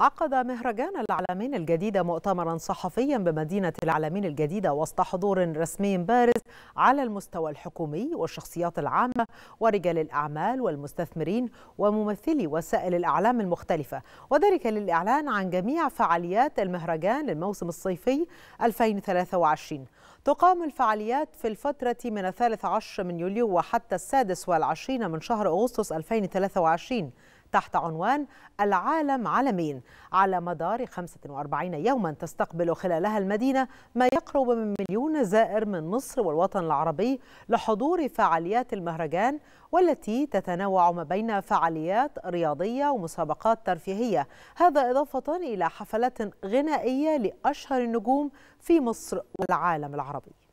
عقد مهرجان العالمين الجديدة مؤتمرا صحفيا بمدينة العالمين الجديدة وسط حضور رسمي بارز على المستوى الحكومي والشخصيات العامة ورجال الأعمال والمستثمرين وممثلي وسائل الإعلام المختلفة وذلك للإعلان عن جميع فعاليات المهرجان للموسم الصيفي 2023 تقام الفعاليات في الفترة من الثالث عشر من يوليو وحتى السادس والعشرين من شهر أغسطس 2023 تحت عنوان العالم عالمين على مدار 45 يوما تستقبل خلالها المدينة ما يقرب من مليون زائر من مصر والوطن العربي لحضور فعاليات المهرجان والتي تتنوع ما بين فعاليات رياضية ومسابقات ترفيهية هذا إضافة إلى حفلات غنائية لأشهر النجوم في مصر والعالم العربي